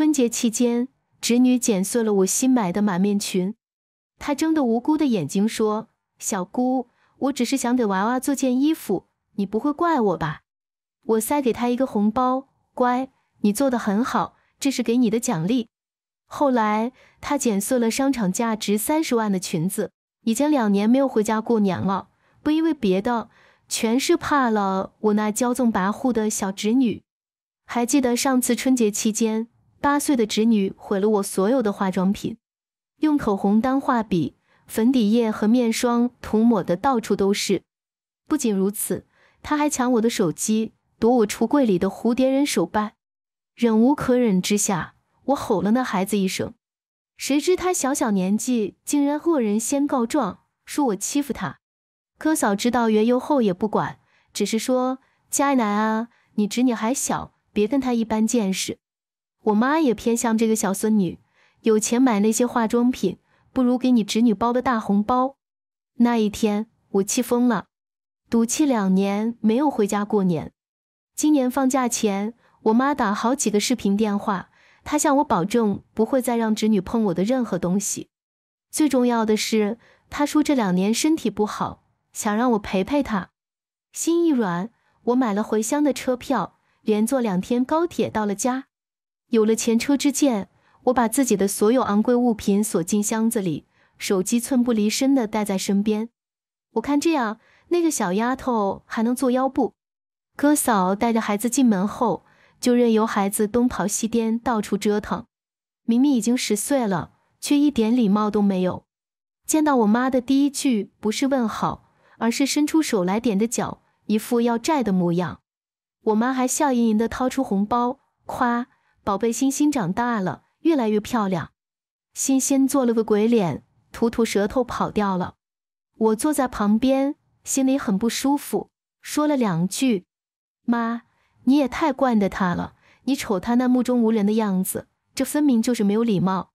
春节期间，侄女剪碎了我新买的满面裙。她睁着无辜的眼睛说：“小姑，我只是想给娃娃做件衣服，你不会怪我吧？”我塞给她一个红包：“乖，你做的很好，这是给你的奖励。”后来，她剪碎了商场价值三十万的裙子。已经两年没有回家过年了，不因为别的，全是怕了我那骄纵跋扈的小侄女。还记得上次春节期间？八岁的侄女毁了我所有的化妆品，用口红当画笔，粉底液和面霜涂抹的到处都是。不仅如此，他还抢我的手机，夺我橱柜里的蝴蝶人手办。忍无可忍之下，我吼了那孩子一声。谁知他小小年纪，竟然恶人先告状，说我欺负他。哥嫂知道缘由后也不管，只是说：“佳楠啊，你侄女还小，别跟他一般见识。”我妈也偏向这个小孙女，有钱买那些化妆品，不如给你侄女包个大红包。那一天我气疯了，赌气两年没有回家过年。今年放假前，我妈打好几个视频电话，她向我保证不会再让侄女碰我的任何东西。最重要的是，她说这两年身体不好，想让我陪陪她。心一软，我买了回乡的车票，连坐两天高铁到了家。有了前车之鉴，我把自己的所有昂贵物品锁进箱子里，手机寸步离身的带在身边。我看这样，那个小丫头还能做腰部。哥嫂带着孩子进门后，就任由孩子东跑西颠，到处折腾。明明已经十岁了，却一点礼貌都没有。见到我妈的第一句不是问好，而是伸出手来点的脚，一副要债的模样。我妈还笑盈盈的掏出红包，夸。宝贝，欣欣长大了，越来越漂亮。欣欣做了个鬼脸，吐吐舌头，跑掉了。我坐在旁边，心里很不舒服，说了两句：“妈，你也太惯着他了。你瞅他那目中无人的样子，这分明就是没有礼貌。”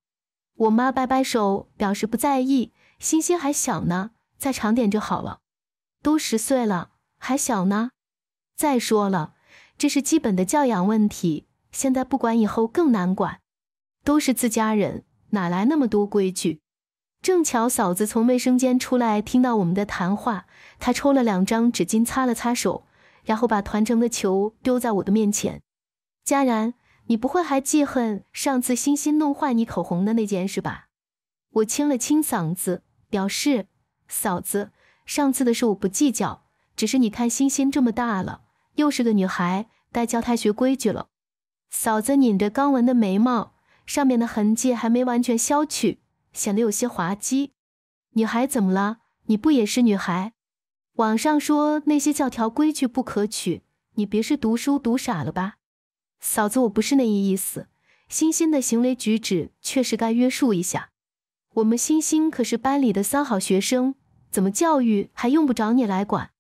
我妈摆摆手，表示不在意：“欣欣还小呢，再长点就好了。都十岁了，还小呢。再说了，这是基本的教养问题。”现在不管，以后更难管，都是自家人，哪来那么多规矩？正巧嫂子从卫生间出来，听到我们的谈话，她抽了两张纸巾擦了擦手，然后把团成的球丢在我的面前。佳然，你不会还记恨上次欣欣弄坏你口红的那件事吧？我清了清嗓子，表示嫂子，上次的事我不计较，只是你看欣欣这么大了，又是个女孩，该教她学规矩了。嫂子拧着刚纹的眉毛，上面的痕迹还没完全消去，显得有些滑稽。女孩怎么了？你不也是女孩？网上说那些教条规矩不可取，你别是读书读傻了吧？嫂子，我不是那意思。欣欣的行为举止确实该约束一下。我们欣欣可是班里的三好学生，怎么教育还用不着你来管？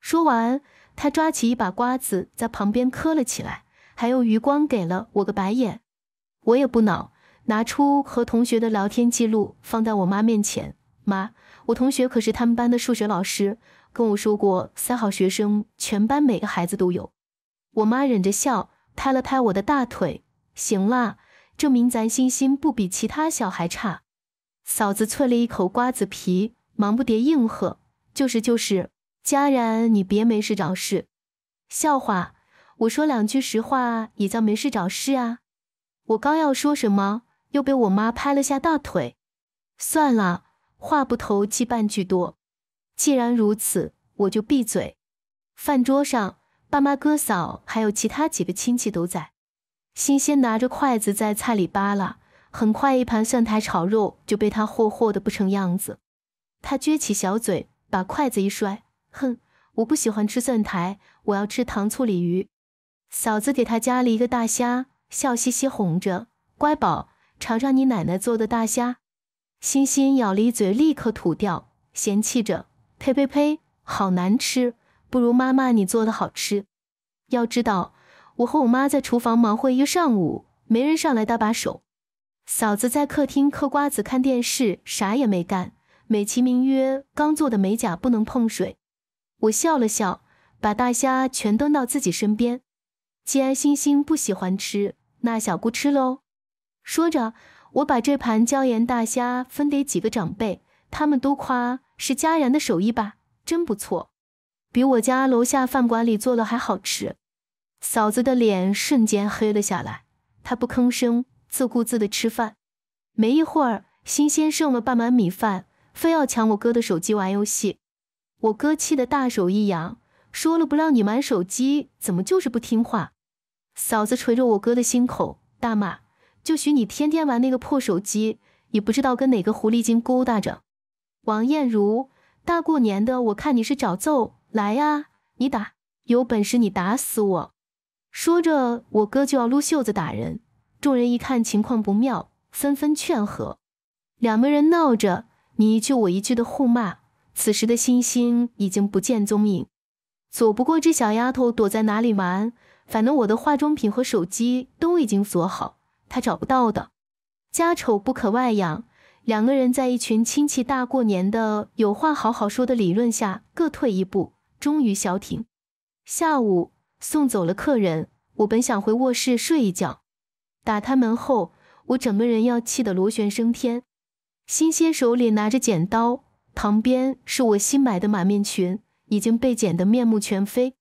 说完，她抓起一把瓜子在旁边磕了起来。还用余光给了我个白眼，我也不恼，拿出和同学的聊天记录放在我妈面前。妈，我同学可是他们班的数学老师，跟我说过三好学生，全班每个孩子都有。我妈忍着笑，拍了拍我的大腿：“行啦，证明咱欣欣不比其他小孩差。”嫂子啐了一口瓜子皮，忙不迭应和：“就是就是，佳然你别没事找事，笑话。”我说两句实话，也在没事找事啊。我刚要说什么，又被我妈拍了下大腿。算了，话不投机半句多。既然如此，我就闭嘴。饭桌上，爸妈、哥嫂还有其他几个亲戚都在。欣欣拿着筷子在菜里扒拉，很快一盘蒜苔炒肉就被他霍霍的不成样子。他撅起小嘴，把筷子一摔，哼，我不喜欢吃蒜苔，我要吃糖醋鲤鱼。嫂子给她夹了一个大虾，笑嘻嘻哄着：“乖宝，尝尝你奶奶做的大虾。”欣欣咬了一嘴，立刻吐掉，嫌弃着：“呸呸呸，好难吃，不如妈妈你做的好吃。”要知道，我和我妈在厨房忙活一上午，没人上来搭把手。嫂子在客厅嗑瓜子看电视，啥也没干，美其名曰刚做的美甲不能碰水。我笑了笑，把大虾全端到自己身边。既然星星不喜欢吃，那小姑吃喽。说着，我把这盘椒盐大虾分给几个长辈，他们都夸是佳然的手艺吧，真不错，比我家楼下饭馆里做的还好吃。嫂子的脸瞬间黑了下来，她不吭声，自顾自的吃饭。没一会儿，星星剩了半碗米饭，非要抢我哥的手机玩游戏，我哥气得大手一扬，说了不让你玩手机，怎么就是不听话？嫂子捶着我哥的心口，大骂：“就许你天天玩那个破手机，也不知道跟哪个狐狸精勾搭着。”王艳如：“大过年的，我看你是找揍，来呀，你打，有本事你打死我！”说着，我哥就要撸袖子打人。众人一看情况不妙，纷纷劝和。两个人闹着，你一句我一句的互骂。此时的星星已经不见踪影，躲不过这小丫头，躲在哪里玩？反正我的化妆品和手机都已经锁好，他找不到的。家丑不可外扬。两个人在一群亲戚大过年的有话好好说的理论下，各退一步，终于消停。下午送走了客人，我本想回卧室睡一觉，打开门后，我整个人要气得螺旋升天。新鲜手里拿着剪刀，旁边是我新买的马面裙，已经被剪得面目全非。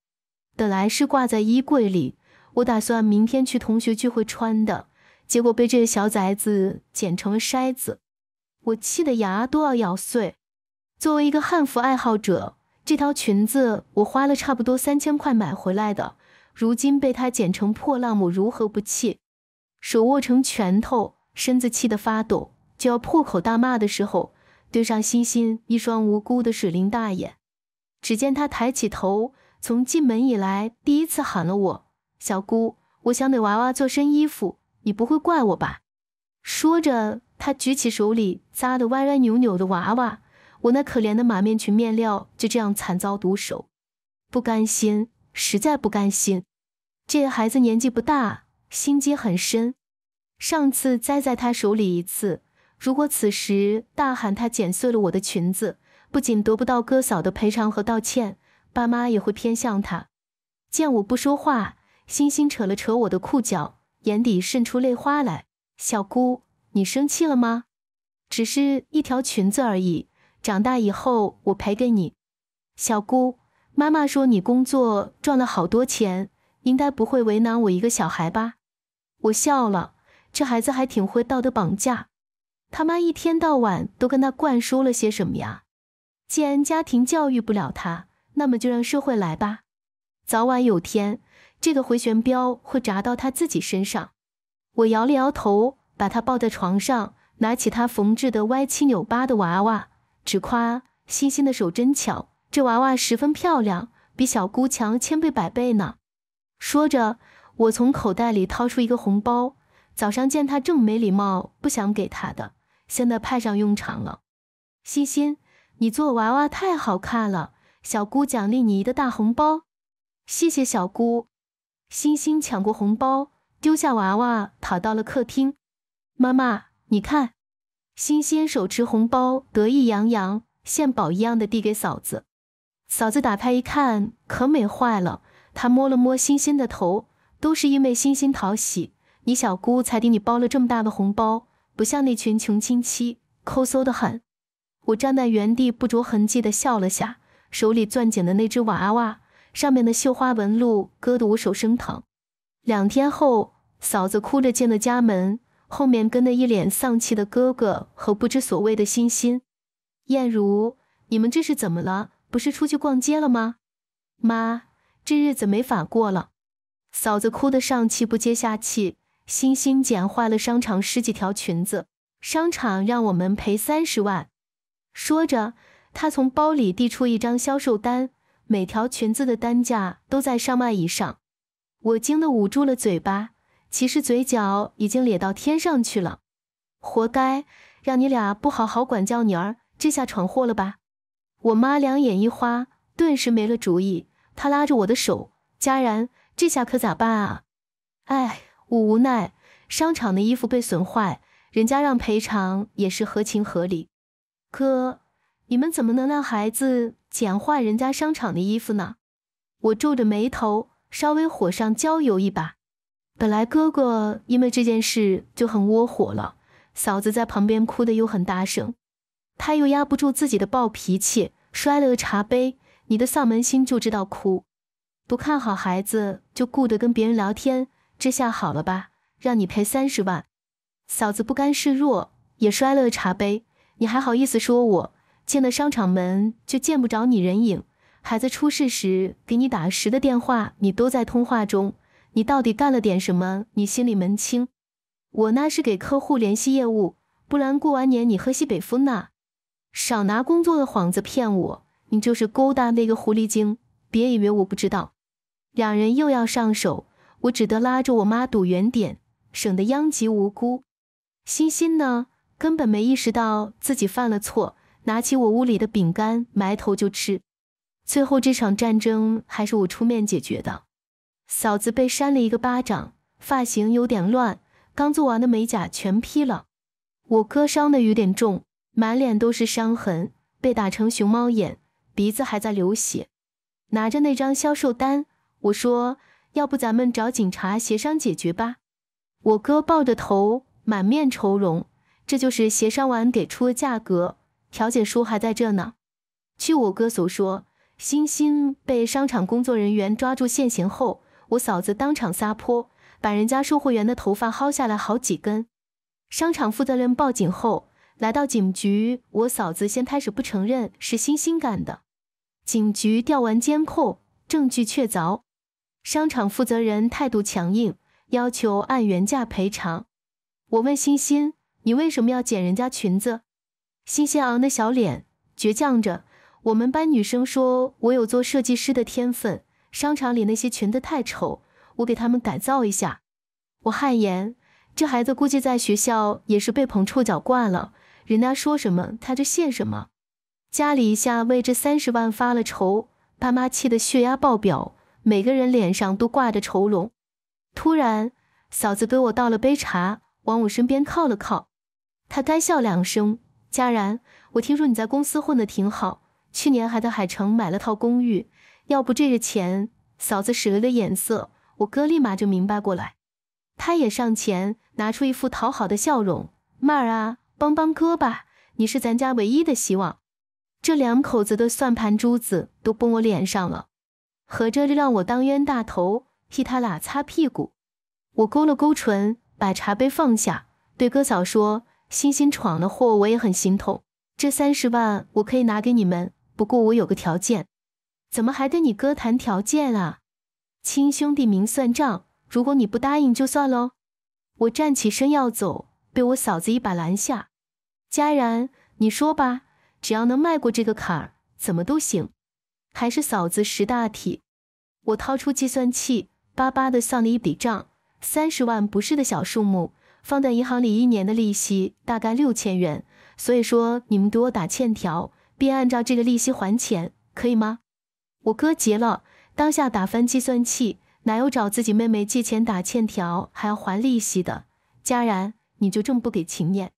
本来是挂在衣柜里，我打算明天去同学聚会穿的，结果被这小崽子剪成了筛子，我气得牙都要咬碎。作为一个汉服爱好者，这条裙子我花了差不多三千块买回来的，如今被他剪成破烂我如何不气？手握成拳头，身子气得发抖，就要破口大骂的时候，对上欣欣一双无辜的水灵大眼，只见他抬起头。从进门以来，第一次喊了我小姑。我想给娃娃做身衣服，你不会怪我吧？说着，他举起手里扎的歪歪扭扭的娃娃，我那可怜的马面裙面料就这样惨遭毒手。不甘心，实在不甘心。这孩子年纪不大，心机很深。上次栽在他手里一次，如果此时大喊他剪碎了我的裙子，不仅得不到哥嫂的赔偿和道歉。爸妈也会偏向他。见我不说话，星星扯了扯我的裤脚，眼底渗出泪花来。小姑，你生气了吗？只是一条裙子而已。长大以后我赔给你。小姑，妈妈说你工作赚了好多钱，应该不会为难我一个小孩吧？我笑了，这孩子还挺会道德绑架。他妈一天到晚都跟他灌输了些什么呀？既然家庭教育不了他。那么就让社会来吧，早晚有天，这个回旋镖会砸到他自己身上。我摇了摇头，把他抱在床上，拿起他缝制的歪七扭八的娃娃，直夸欣欣的手真巧，这娃娃十分漂亮，比小姑强千倍百倍呢。说着，我从口袋里掏出一个红包。早上见他这么没礼貌，不想给他的，现在派上用场了。欣欣，你做娃娃太好看了。小姑奖励你一个大红包，谢谢小姑。欣欣抢过红包，丢下娃娃，跑到了客厅。妈妈，你看，欣欣手持红包，得意洋洋，献宝一样的递给嫂子。嫂子打开一看，可美坏了。她摸了摸欣欣的头，都是因为欣欣讨喜，你小姑才给你包了这么大的红包。不像那群穷亲戚，抠搜的很。我站在原地，不着痕迹的笑了下。手里攥紧的那只娃娃，上面的绣花纹路割得我手生疼。两天后，嫂子哭着进了家门，后面跟着一脸丧气的哥哥和不知所谓的欣欣。燕如，你们这是怎么了？不是出去逛街了吗？妈，这日子没法过了。嫂子哭得上气不接下气，欣欣剪坏了商场十几条裙子，商场让我们赔三十万。说着。他从包里递出一张销售单，每条裙子的单价都在上万以上。我惊得捂住了嘴巴，其实嘴角已经咧到天上去了。活该，让你俩不好好管教女儿，这下闯祸了吧？我妈两眼一花，顿时没了主意。她拉着我的手：“佳然，这下可咋办啊？”哎，我无奈，商场的衣服被损坏，人家让赔偿也是合情合理。哥，你们怎么能让孩子捡坏人家商场的衣服呢？我皱着眉头，稍微火上浇油一把。本来哥哥因为这件事就很窝火了，嫂子在旁边哭得又很大声，他又压不住自己的暴脾气，摔了个茶杯。你的丧门星就知道哭，不看好孩子就顾得跟别人聊天，这下好了吧？让你赔三十万。嫂子不甘示弱，也摔了个茶杯。你还好意思说我？进了商场门就见不着你人影，孩子出事时给你打十的电话，你都在通话中。你到底干了点什么？你心里门清。我那是给客户联系业务，不然过完年你喝西北风呢。少拿工作的幌子骗我，你就是勾搭那个狐狸精。别以为我不知道，两人又要上手，我只得拉着我妈躲远点，省得殃及无辜。欣欣呢，根本没意识到自己犯了错。拿起我屋里的饼干，埋头就吃。最后这场战争还是我出面解决的。嫂子被扇了一个巴掌，发型有点乱，刚做完的美甲全劈了。我哥伤的有点重，满脸都是伤痕，被打成熊猫眼，鼻子还在流血。拿着那张销售单，我说：“要不咱们找警察协商解决吧？”我哥抱着头，满面愁容。这就是协商完给出的价格。调解书还在这呢。据我哥所说，欣欣被商场工作人员抓住现行后，我嫂子当场撒泼，把人家售货员的头发薅下来好几根。商场负责人报警后，来到警局，我嫂子先开始不承认是欣欣干的。警局调完监控，证据确凿。商场负责人态度强硬，要求按原价赔偿。我问欣欣：“你为什么要剪人家裙子？”新欣昂的小脸倔强着。我们班女生说我有做设计师的天分，商场里那些裙子太丑，我给他们改造一下。我汗颜，这孩子估计在学校也是被捧臭脚惯了，人家说什么他就信什么。家里一下为这三十万发了愁，爸妈气得血压爆表，每个人脸上都挂着愁容。突然，嫂子给我倒了杯茶，往我身边靠了靠，她干笑两声。佳然，我听说你在公司混得挺好，去年还在海城买了套公寓。要不这个钱，嫂子使了个眼色，我哥立马就明白过来。他也上前，拿出一副讨好的笑容：“妹儿啊，帮帮哥吧，你是咱家唯一的希望。”这两口子的算盘珠子都崩我脸上了，合着就让我当冤大头，替他俩擦屁股。我勾了勾唇，把茶杯放下，对哥嫂说。欣欣闯了祸，我也很心痛。这三十万我可以拿给你们，不过我有个条件。怎么还跟你哥谈条件啊？亲兄弟明算账，如果你不答应就算喽。我站起身要走，被我嫂子一把拦下。佳然，你说吧，只要能迈过这个坎儿，怎么都行。还是嫂子识大体。我掏出计算器，巴巴的算了一笔账。三十万不是个小数目。放在银行里一年的利息大概六千元，所以说你们给我打欠条，并按照这个利息还钱，可以吗？我哥急了，当下打翻计算器，哪有找自己妹妹借钱打欠条还要还利息的？佳然，你就这么不给情面？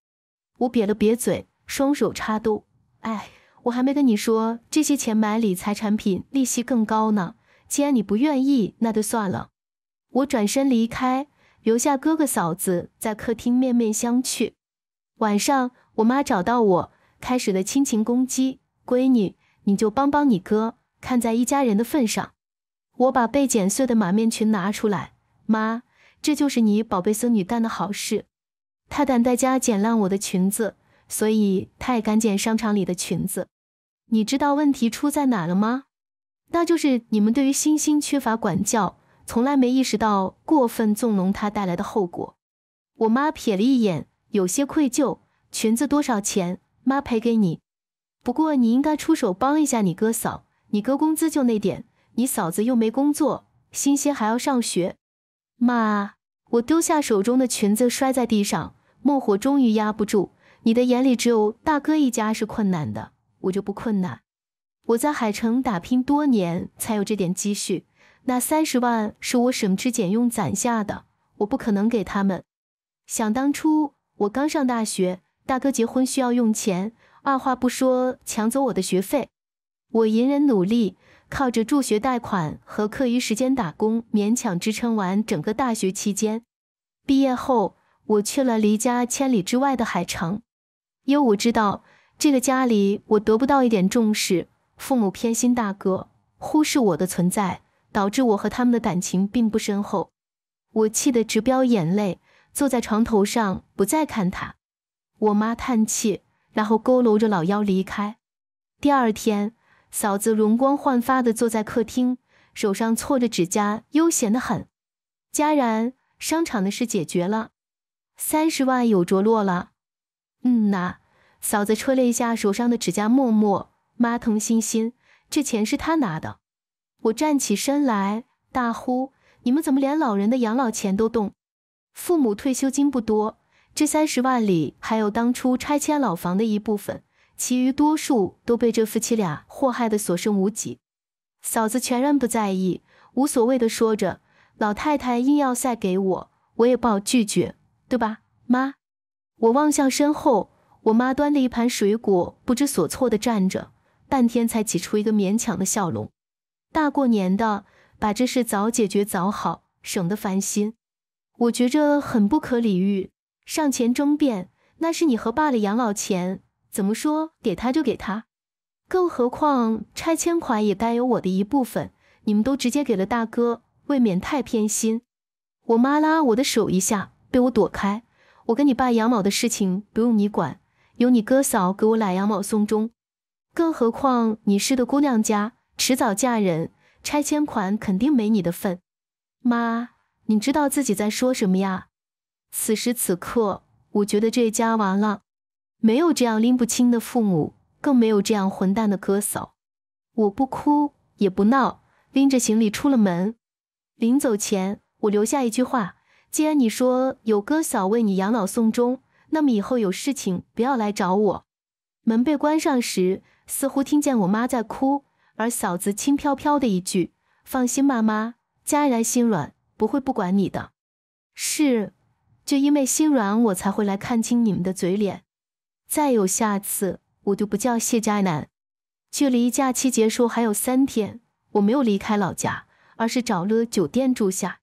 我瘪了瘪嘴，双手插兜，哎，我还没跟你说，这些钱买理财产品利息更高呢。既然你不愿意，那就算了。我转身离开。留下哥哥嫂子在客厅面面相觑。晚上，我妈找到我，开始了亲情攻击：“闺女，你就帮帮你哥，看在一家人的份上。”我把被剪碎的马面裙拿出来：“妈，这就是你宝贝孙女干的好事。她敢在家剪烂我的裙子，所以她也敢剪商场里的裙子。你知道问题出在哪了吗？那就是你们对于星星缺乏管教。”从来没意识到过分纵容他带来的后果。我妈瞥了一眼，有些愧疚。裙子多少钱？妈赔给你。不过你应该出手帮一下你哥嫂。你哥工资就那点，你嫂子又没工作，新鲜还要上学。妈，我丢下手中的裙子摔在地上。莫火终于压不住，你的眼里只有大哥一家是困难的，我就不困难。我在海城打拼多年，才有这点积蓄。那三十万是我省吃俭用攒下的，我不可能给他们。想当初我刚上大学，大哥结婚需要用钱，二话不说抢走我的学费。我隐忍努力，靠着助学贷款和课余时间打工，勉强支撑完整个大学期间。毕业后，我去了离家千里之外的海城，因为我知道这个家里我得不到一点重视，父母偏心大哥，忽视我的存在。导致我和他们的感情并不深厚，我气得直飙眼泪，坐在床头上不再看他。我妈叹气，然后佝偻着老腰离开。第二天，嫂子容光焕发的坐在客厅，手上搓着指甲，悠闲的很。佳然，商场的事解决了，三十万有着落了。嗯呐，嫂子吹了一下手上的指甲沫沫，妈疼心心，这钱是她拿的。我站起身来，大呼：“你们怎么连老人的养老钱都动？父母退休金不多，这三十万里还有当初拆迁老房的一部分，其余多数都被这夫妻俩祸害的所剩无几。”嫂子全然不在意，无所谓的说着：“老太太硬要塞给我，我也不好拒绝，对吧，妈？”我望向身后，我妈端着一盘水果，不知所措的站着，半天才挤出一个勉强的笑容。大过年的，把这事早解决早好，省得烦心。我觉着很不可理喻，上前争辩：“那是你和爸的养老钱，怎么说给他就给他？更何况拆迁款也该有我的一部分，你们都直接给了大哥，未免太偏心。”我妈拉我的手一下，被我躲开。我跟你爸养老的事情不用你管，有你哥嫂给我俩养老送终。更何况你是个姑娘家。迟早嫁人，拆迁款肯定没你的份。妈，你知道自己在说什么呀？此时此刻，我觉得这家完了。没有这样拎不清的父母，更没有这样混蛋的哥嫂。我不哭也不闹，拎着行李出了门。临走前，我留下一句话：既然你说有哥嫂为你养老送终，那么以后有事情不要来找我。门被关上时，似乎听见我妈在哭。而嫂子轻飘飘的一句：“放心妈妈，佳然心软，不会不管你的。”是，就因为心软，我才会来看清你们的嘴脸。再有下次，我就不叫谢佳楠。距离假期结束还有三天，我没有离开老家，而是找了酒店住下。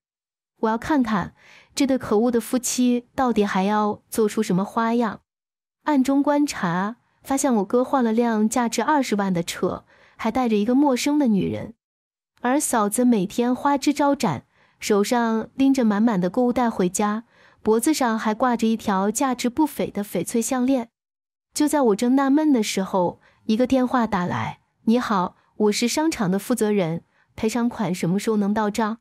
我要看看这对可恶的夫妻到底还要做出什么花样。暗中观察，发现我哥换了辆价值二十万的车。还带着一个陌生的女人，而嫂子每天花枝招展，手上拎着满满的购物袋回家，脖子上还挂着一条价值不菲的翡翠项链。就在我正纳闷的时候，一个电话打来：“你好，我是商场的负责人，赔偿款什么时候能到账？”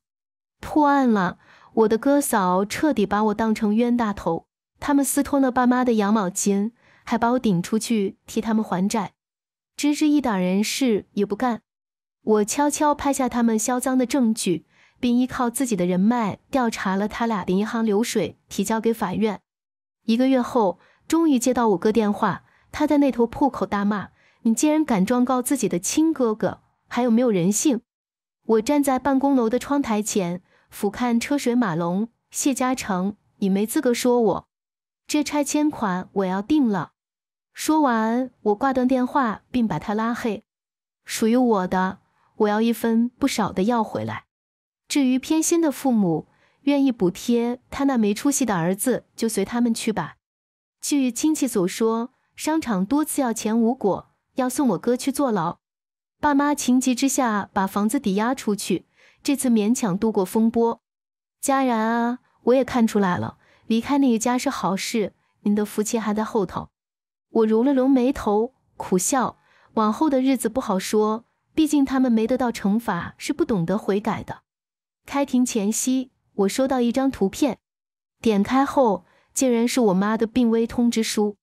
破案了，我的哥嫂彻底把我当成冤大头，他们私吞了爸妈的养老金，还把我顶出去替他们还债。只知一党人事也不干，我悄悄拍下他们销赃的证据，并依靠自己的人脉调查了他俩的银行流水，提交给法院。一个月后，终于接到我哥电话，他在那头破口大骂：“你竟然敢状告自己的亲哥哥，还有没有人性？”我站在办公楼的窗台前，俯瞰车水马龙。谢嘉诚，你没资格说我。这拆迁款我要定了。说完，我挂断电话，并把他拉黑。属于我的，我要一分不少的要回来。至于偏心的父母，愿意补贴他那没出息的儿子，就随他们去吧。据亲戚所说，商场多次要钱无果，要送我哥去坐牢。爸妈情急之下把房子抵押出去，这次勉强度过风波。佳然啊，我也看出来了，离开那一家是好事，您的福气还在后头。我揉了揉眉头，苦笑。往后的日子不好说，毕竟他们没得到惩罚，是不懂得悔改的。开庭前夕，我收到一张图片，点开后竟然是我妈的病危通知书。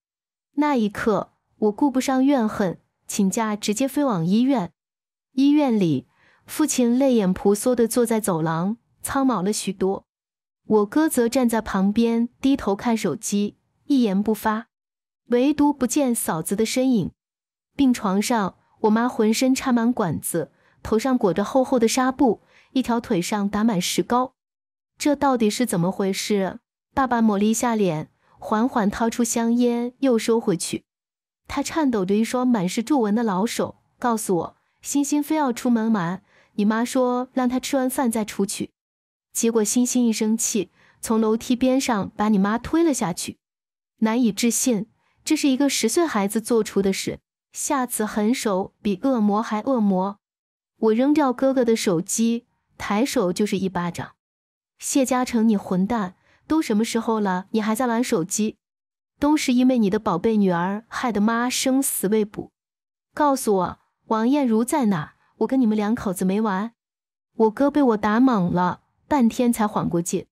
那一刻，我顾不上怨恨，请假直接飞往医院。医院里，父亲泪眼婆娑地坐在走廊，苍老了许多。我哥则站在旁边，低头看手机，一言不发。唯独不见嫂子的身影。病床上，我妈浑身插满管子，头上裹着厚厚的纱布，一条腿上打满石膏。这到底是怎么回事？爸爸抹了一下脸，缓缓掏出香烟，又收回去。他颤抖着一双满是皱纹的老手，告诉我：“星星非要出门玩，你妈说让她吃完饭再出去。结果星星一生气，从楼梯边上把你妈推了下去。”难以置信。这是一个十岁孩子做出的事，下此狠手比恶魔还恶魔。我扔掉哥哥的手机，抬手就是一巴掌。谢嘉诚，你混蛋！都什么时候了，你还在玩手机？都是因为你的宝贝女儿，害得妈生死未卜。告诉我，王艳茹在哪？我跟你们两口子没完。我哥被我打懵了半天才缓过劲。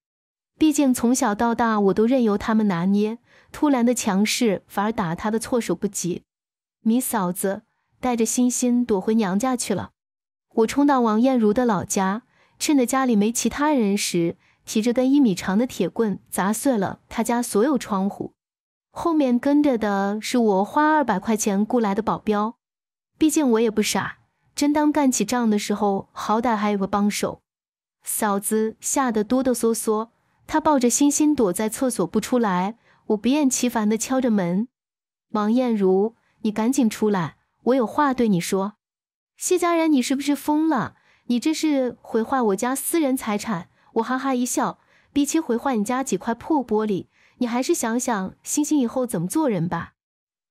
毕竟从小到大，我都任由他们拿捏。突然的强势反而打他的措手不及，米嫂子带着欣欣躲回娘家去了。我冲到王艳茹的老家，趁着家里没其他人时，提着根一米长的铁棍砸碎了她家所有窗户。后面跟着的是我花二百块钱雇来的保镖，毕竟我也不傻，真当干起仗的时候，好歹还有个帮手。嫂子吓得哆哆嗦嗦，她抱着欣欣躲在厕所不出来。我不厌其烦地敲着门，王艳茹，你赶紧出来，我有话对你说。谢家人，你是不是疯了？你这是毁坏我家私人财产！我哈哈一笑，比起毁坏你家几块破玻璃，你还是想想星星以后怎么做人吧。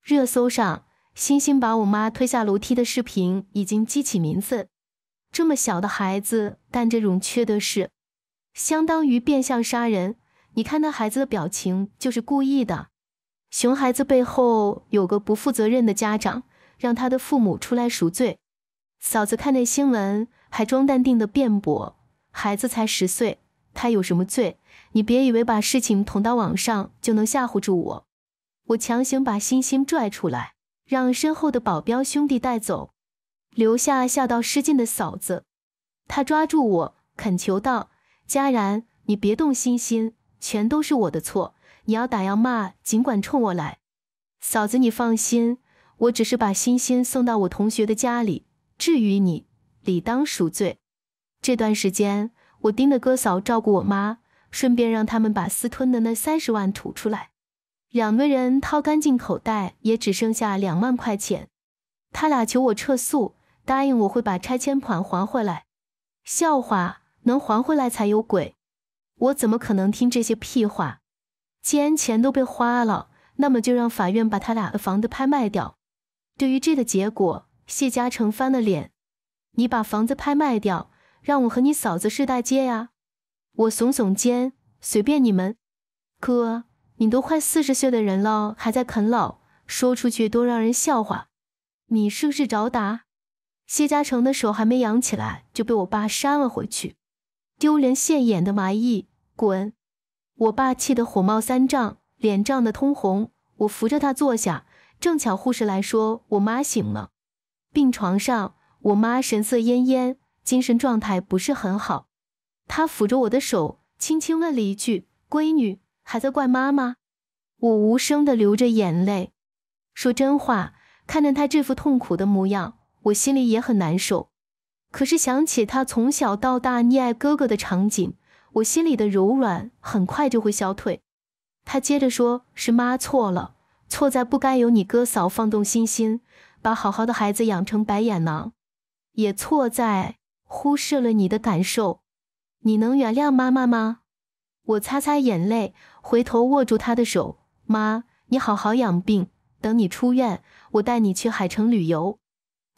热搜上，星星把我妈推下楼梯的视频已经激起民愤。这么小的孩子干这种缺德事，相当于变相杀人。你看那孩子的表情，就是故意的。熊孩子背后有个不负责任的家长，让他的父母出来赎罪。嫂子看那新闻，还装淡定的辩驳：“孩子才十岁，他有什么罪？你别以为把事情捅到网上就能吓唬住我。”我强行把欣欣拽出来，让身后的保镖兄弟带走，留下吓到失禁的嫂子。他抓住我，恳求道：“佳然，你别动欣欣，全都是我的错，你要打要骂，尽管冲我来。嫂子，你放心，我只是把欣欣送到我同学的家里。至于你，理当赎罪。这段时间，我盯着哥嫂照顾我妈，顺便让他们把私吞的那三十万吐出来。两个人掏干净口袋，也只剩下两万块钱。他俩求我撤诉，答应我会把拆迁款还回来。笑话，能还回来才有鬼。我怎么可能听这些屁话？既然钱都被花了，那么就让法院把他俩的房子拍卖掉。对于这个结果，谢嘉诚翻了脸：“你把房子拍卖掉，让我和你嫂子睡大街呀！”我耸耸肩：“随便你们。”哥，你都快四十岁的人了，还在啃老，说出去都让人笑话。你是不是找打？谢嘉诚的手还没扬起来，就被我爸扇了回去。丢人现眼的麻衣，滚！我爸气得火冒三丈，脸涨得通红。我扶着他坐下，正巧护士来说，我妈醒了。病床上，我妈神色恹恹，精神状态不是很好。她抚着我的手，轻轻问了一句：“闺女，还在怪妈妈？”我无声地流着眼泪，说真话。看着她这副痛苦的模样，我心里也很难受。可是想起他从小到大溺爱哥哥的场景，我心里的柔软很快就会消退。他接着说：“是妈错了，错在不该由你哥嫂放纵心心，把好好的孩子养成白眼狼，也错在忽视了你的感受。你能原谅妈妈吗？”我擦擦眼泪，回头握住他的手：“妈，你好好养病，等你出院，我带你去海城旅游。”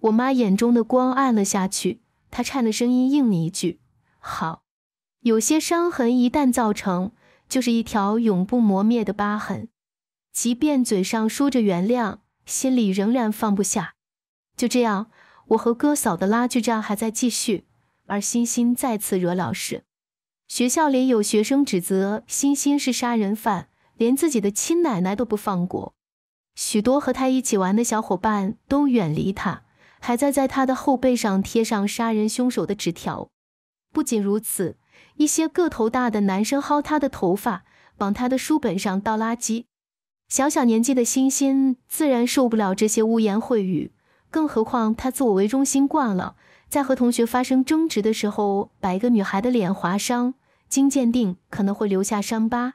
我妈眼中的光暗了下去。他颤的声音应了一句：“好。”有些伤痕一旦造成，就是一条永不磨灭的疤痕。即便嘴上说着原谅，心里仍然放不下。就这样，我和哥嫂的拉锯战还在继续。而欣欣再次惹老师，学校里有学生指责欣欣是杀人犯，连自己的亲奶奶都不放过。许多和他一起玩的小伙伴都远离他。还在在他的后背上贴上杀人凶手的纸条。不仅如此，一些个头大的男生薅他的头发，往他的书本上倒垃圾。小小年纪的欣欣自然受不了这些污言秽语，更何况他自我为中心惯了，在和同学发生争执的时候，把一个女孩的脸划伤，经鉴定可能会留下伤疤。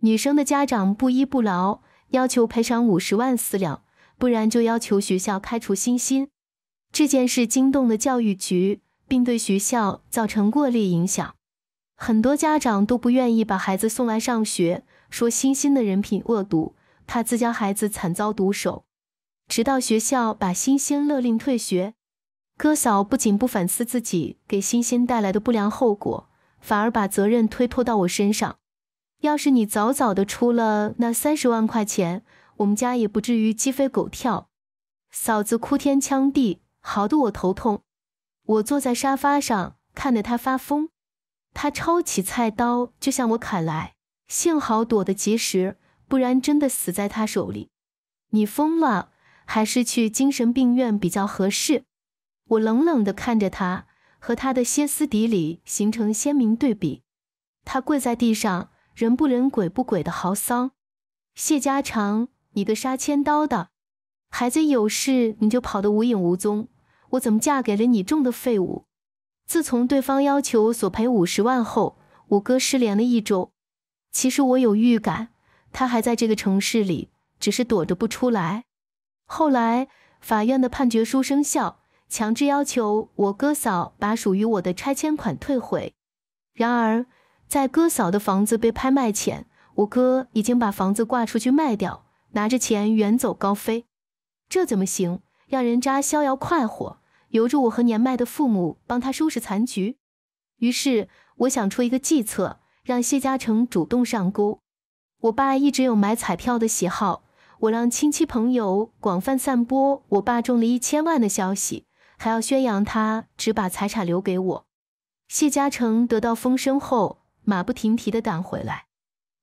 女生的家长不依不饶，要求赔偿五十万私了，不然就要求学校开除欣欣。这件事惊动了教育局，并对学校造成恶劣影响。很多家长都不愿意把孩子送来上学，说欣欣的人品恶毒，怕自家孩子惨遭毒手。直到学校把欣欣勒令退学，哥嫂不仅不反思自己给欣欣带来的不良后果，反而把责任推脱到我身上。要是你早早的出了那三十万块钱，我们家也不至于鸡飞狗跳。嫂子哭天抢地。好得我头痛，我坐在沙发上看着他发疯，他抄起菜刀就向我砍来，幸好躲得及时，不然真的死在他手里。你疯了，还是去精神病院比较合适。我冷冷地看着他，和他的歇斯底里形成鲜明对比。他跪在地上，人不人鬼不鬼的嚎丧。谢家常，你个杀千刀的，孩子有事你就跑得无影无踪。我怎么嫁给了你种的废物？自从对方要求索赔五十万后，我哥失联了一周。其实我有预感，他还在这个城市里，只是躲着不出来。后来法院的判决书生效，强制要求我哥嫂把属于我的拆迁款退回。然而，在哥嫂的房子被拍卖前，我哥已经把房子挂出去卖掉，拿着钱远走高飞。这怎么行？让人渣逍遥快活！由着我和年迈的父母帮他收拾残局，于是我想出一个计策，让谢嘉诚主动上钩。我爸一直有买彩票的喜好，我让亲戚朋友广泛散播我爸中了一千万的消息，还要宣扬他只把财产留给我。谢嘉诚得到风声后，马不停蹄地赶回来。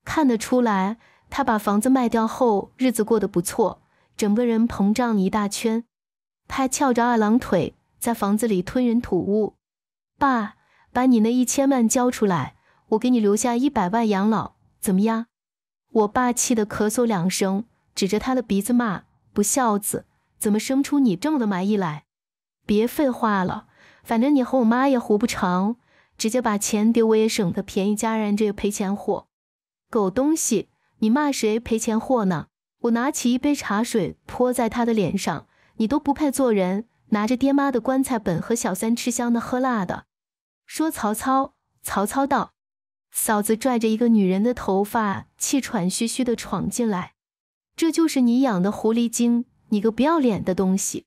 看得出来，他把房子卖掉后，日子过得不错，整个人膨胀了一大圈。他翘着二郎腿。在房子里吞云吐雾，爸，把你那一千万交出来，我给你留下一百万养老，怎么样？我爸气得咳嗽两声，指着他的鼻子骂：“不孝子，怎么生出你这么的玩意来？”别废话了，反正你和我妈也活不长，直接把钱给我也省得便宜家人这个赔钱货。狗东西，你骂谁赔钱货呢？我拿起一杯茶水泼在他的脸上，你都不配做人。拿着爹妈的棺材本和小三吃香的喝辣的，说曹操，曹操道：“嫂子拽着一个女人的头发，气喘吁吁的闯进来，这就是你养的狐狸精，你个不要脸的东西！”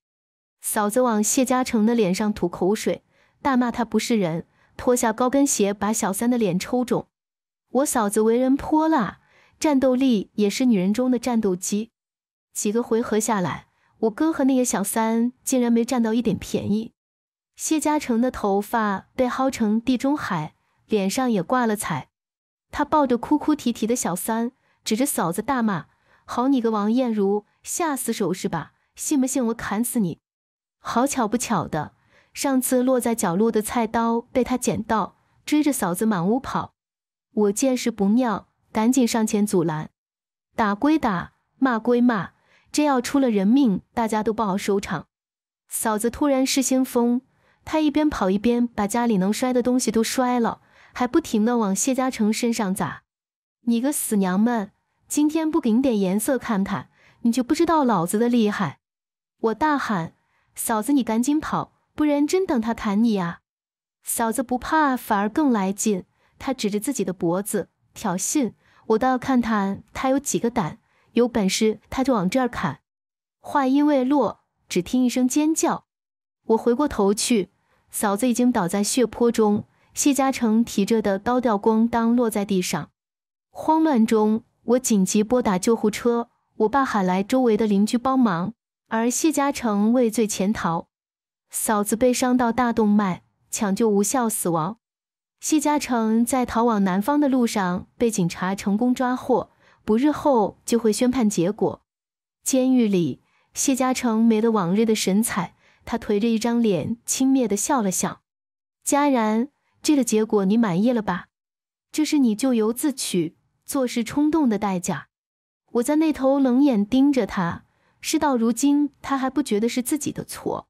嫂子往谢嘉诚的脸上吐口水，大骂他不是人，脱下高跟鞋把小三的脸抽肿。我嫂子为人泼辣，战斗力也是女人中的战斗机，几个回合下来。我哥和那个小三竟然没占到一点便宜，谢嘉诚的头发被薅成地中海，脸上也挂了彩。他抱着哭哭啼啼的小三，指着嫂子大骂：“好你个王艳茹，下死手是吧？信不信我砍死你？”好巧不巧的，上次落在角落的菜刀被他捡到，追着嫂子满屋跑。我见势不妙，赶紧上前阻拦。打归打，骂归骂。这要出了人命，大家都不好收场。嫂子突然失心疯，她一边跑一边把家里能摔的东西都摔了，还不停的往谢嘉诚身上砸。你个死娘们，今天不给你点颜色看看，你就不知道老子的厉害！我大喊：“嫂子，你赶紧跑，不然真等他砍你啊！”嫂子不怕，反而更来劲。她指着自己的脖子挑衅：“我倒要看看他有几个胆！”有本事他就往这儿砍！话音未落，只听一声尖叫，我回过头去，嫂子已经倒在血泊中，谢嘉诚提着的刀掉咣当落在地上。慌乱中，我紧急拨打救护车，我爸喊来周围的邻居帮忙，而谢嘉诚畏罪潜逃，嫂子被伤到大动脉，抢救无效死亡。谢嘉诚在逃往南方的路上被警察成功抓获。不日后就会宣判结果。监狱里，谢嘉诚没了往日的神采，他颓着一张脸，轻蔑地笑了笑。嘉然，这个结果你满意了吧？这是你咎由自取、做事冲动的代价。我在那头冷眼盯着他，事到如今，他还不觉得是自己的错。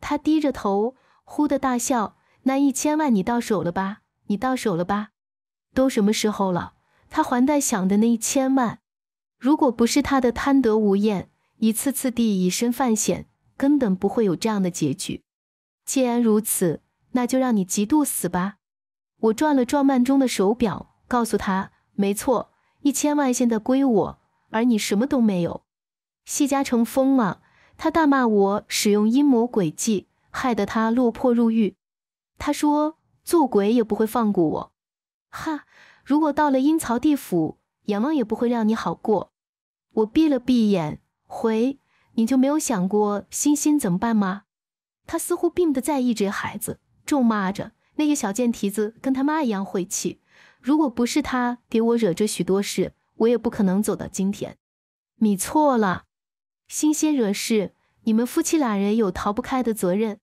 他低着头，忽的大笑：“那一千万你到手了吧？你到手了吧？都什么时候了？”他还贷想的那一千万，如果不是他的贪得无厌，一次次地以身犯险，根本不会有这样的结局。既然如此，那就让你嫉妒死吧！我转了转慢钟的手表，告诉他：“没错，一千万现在归我，而你什么都没有。”谢嘉诚疯了，他大骂我使用阴谋诡计，害得他落魄入狱。他说：“做鬼也不会放过我。”哈。如果到了阴曹地府，阎王也不会让你好过。我闭了闭眼，回，你就没有想过欣欣怎么办吗？他似乎并不在意这孩子，咒骂着那个小贱蹄子，跟他妈一样晦气。如果不是他给我惹这许多事，我也不可能走到今天。你错了，欣欣惹事，你们夫妻俩人有逃不开的责任。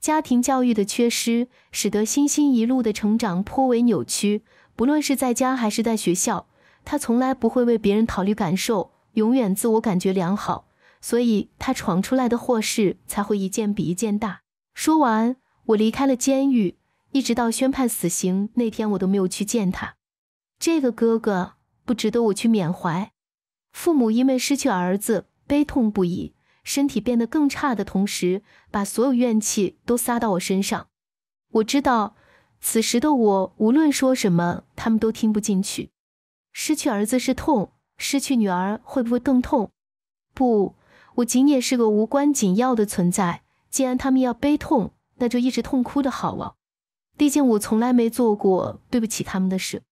家庭教育的缺失，使得欣欣一路的成长颇为扭曲。不论是在家还是在学校，他从来不会为别人考虑感受，永远自我感觉良好，所以他闯出来的祸事才会一件比一件大。说完，我离开了监狱，一直到宣判死刑那天，我都没有去见他。这个哥哥不值得我去缅怀。父母因为失去儿子，悲痛不已，身体变得更差的同时，把所有怨气都撒到我身上。我知道。此时的我，无论说什么，他们都听不进去。失去儿子是痛，失去女儿会不会更痛？不，我仅也是个无关紧要的存在。既然他们要悲痛，那就一直痛哭的好了。毕竟我从来没做过对不起他们的事。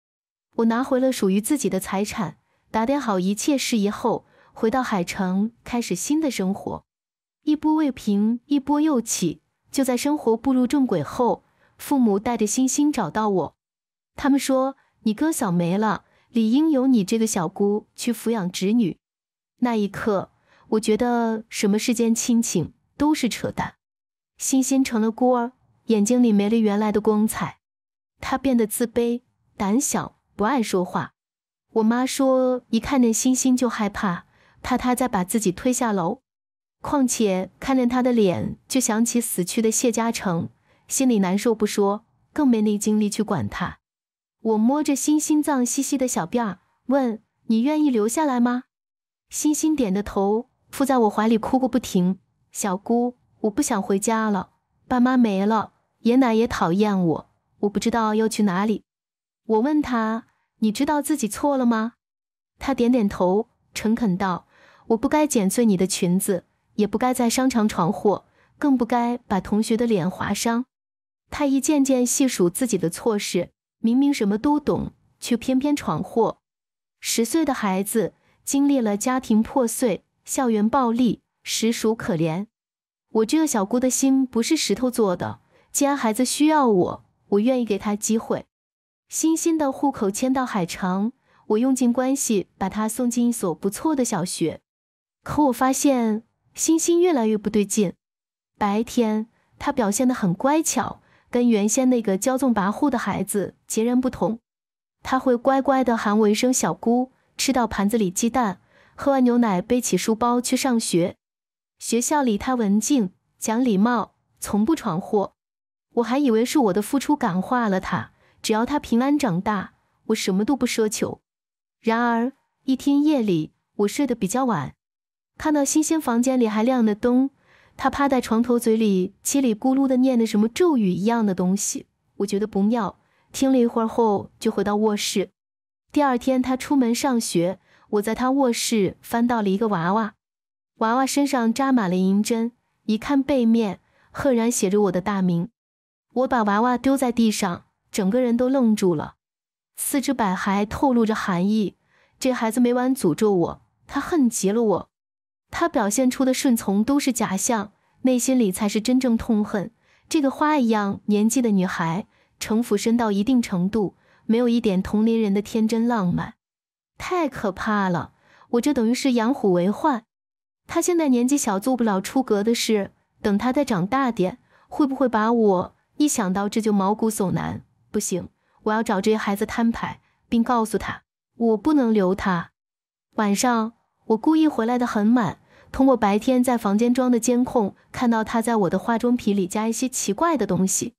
我拿回了属于自己的财产，打点好一切事宜后，回到海城，开始新的生活。一波未平，一波又起。就在生活步入正轨后。父母带着欣欣找到我，他们说：“你哥嫂没了，理应由你这个小姑去抚养侄女。”那一刻，我觉得什么世间亲情都是扯淡。欣欣成了孤儿，眼睛里没了原来的光彩，她变得自卑、胆小、不爱说话。我妈说，一看见欣欣就害怕，怕她再把自己推下楼。况且看见她的脸，就想起死去的谢嘉诚。心里难受不说，更没那精力去管他。我摸着欣欣脏兮兮的小辫儿，问：“你愿意留下来吗？”欣欣点着头，伏在我怀里哭个不停。小姑，我不想回家了，爸妈没了，爷奶也讨厌我，我不知道要去哪里。我问他：“你知道自己错了吗？”他点点头，诚恳道：“我不该剪碎你的裙子，也不该在商场闯祸，更不该把同学的脸划伤。”他一件件细数自己的错事，明明什么都懂，却偏偏闯祸。十岁的孩子经历了家庭破碎、校园暴力，实属可怜。我这个小姑的心不是石头做的，既然孩子需要我，我愿意给他机会。星星的户口迁到海城，我用尽关系把他送进一所不错的小学。可我发现星星越来越不对劲，白天他表现得很乖巧。跟原先那个骄纵跋扈的孩子截然不同，他会乖乖地喊我一声“小姑，吃到盘子里鸡蛋，喝完牛奶，背起书包去上学。学校里他文静，讲礼貌，从不闯祸。我还以为是我的付出感化了他，只要他平安长大，我什么都不奢求。然而一天夜里，我睡得比较晚，看到星星房间里还亮着灯。他趴在床头，嘴里叽里咕噜的念的什么咒语一样的东西。我觉得不妙，听了一会儿后就回到卧室。第二天，他出门上学，我在他卧室翻到了一个娃娃，娃娃身上扎满了银针，一看背面，赫然写着我的大名。我把娃娃丢在地上，整个人都愣住了，四肢百骸透露着寒意。这孩子每晚诅咒我，他恨极了我。他表现出的顺从都是假象，内心里才是真正痛恨这个花一样年纪的女孩。城府深到一定程度，没有一点同龄人的天真浪漫，太可怕了！我这等于是养虎为患。他现在年纪小，做不了出格的事。等他再长大点，会不会把我……一想到这就毛骨悚然。不行，我要找这孩子摊牌，并告诉他我不能留他。晚上。我故意回来的很晚，通过白天在房间装的监控，看到他在我的化妆品里加一些奇怪的东西，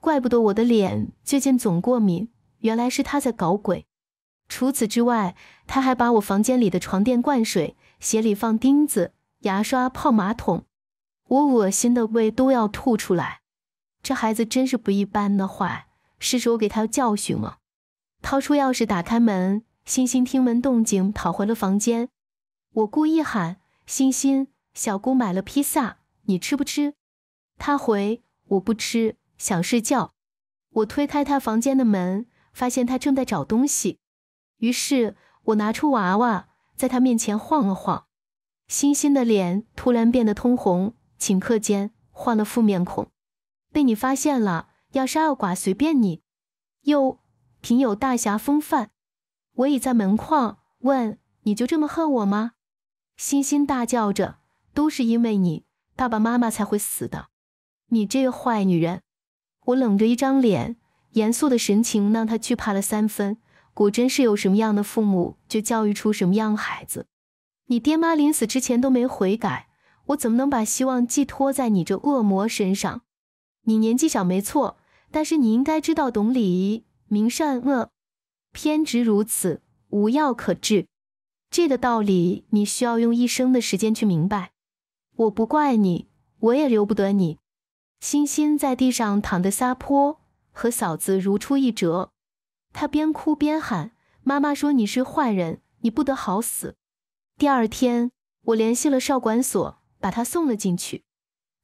怪不得我的脸最近总过敏，原来是他在搞鬼。除此之外，他还把我房间里的床垫灌水，鞋里放钉子，牙刷泡马桶，我恶心的胃都要吐出来。这孩子真是不一般的坏，是时候给他教训了。掏出钥匙打开门，欣欣听闻动静跑回了房间。我故意喊：“欣欣，小姑买了披萨，你吃不吃？”他回：“我不吃，想睡觉。”我推开他房间的门，发现他正在找东西。于是，我拿出娃娃，在他面前晃了晃。欣欣的脸突然变得通红，顷刻间换了副面孔。被你发现了，要杀要剐随便你。哟，挺有大侠风范。我倚在门框，问：“你就这么恨我吗？”欣欣大叫着：“都是因为你，爸爸妈妈才会死的！你这个坏女人！”我冷着一张脸，严肃的神情让她惧怕了三分。果真是有什么样的父母，就教育出什么样的孩子。你爹妈临死之前都没悔改，我怎么能把希望寄托在你这恶魔身上？你年纪小没错，但是你应该知道懂礼仪、明善恶。偏执如此，无药可治。这个道理，你需要用一生的时间去明白。我不怪你，我也留不得你。欣欣在地上躺着撒泼，和嫂子如出一辙。她边哭边喊：“妈妈说你是坏人，你不得好死。”第二天，我联系了少管所，把她送了进去。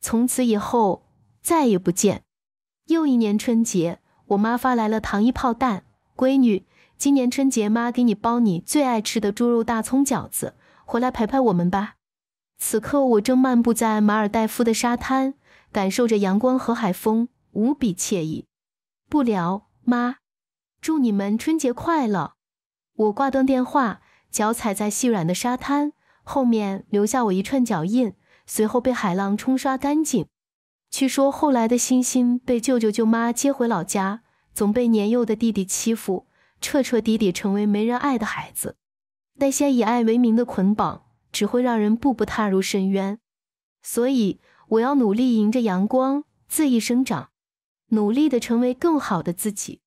从此以后，再也不见。又一年春节，我妈发来了糖衣炮弹：“闺女。”今年春节，妈给你包你最爱吃的猪肉大葱饺子，回来陪陪我们吧。此刻我正漫步在马尔代夫的沙滩，感受着阳光和海风，无比惬意。不聊，妈，祝你们春节快乐。我挂断电话，脚踩在细软的沙滩，后面留下我一串脚印，随后被海浪冲刷干净。据说后来的欣欣被舅舅舅妈接回老家，总被年幼的弟弟欺负。彻彻底底成为没人爱的孩子，那些以爱为名的捆绑，只会让人步步踏入深渊。所以，我要努力迎着阳光恣意生长，努力的成为更好的自己。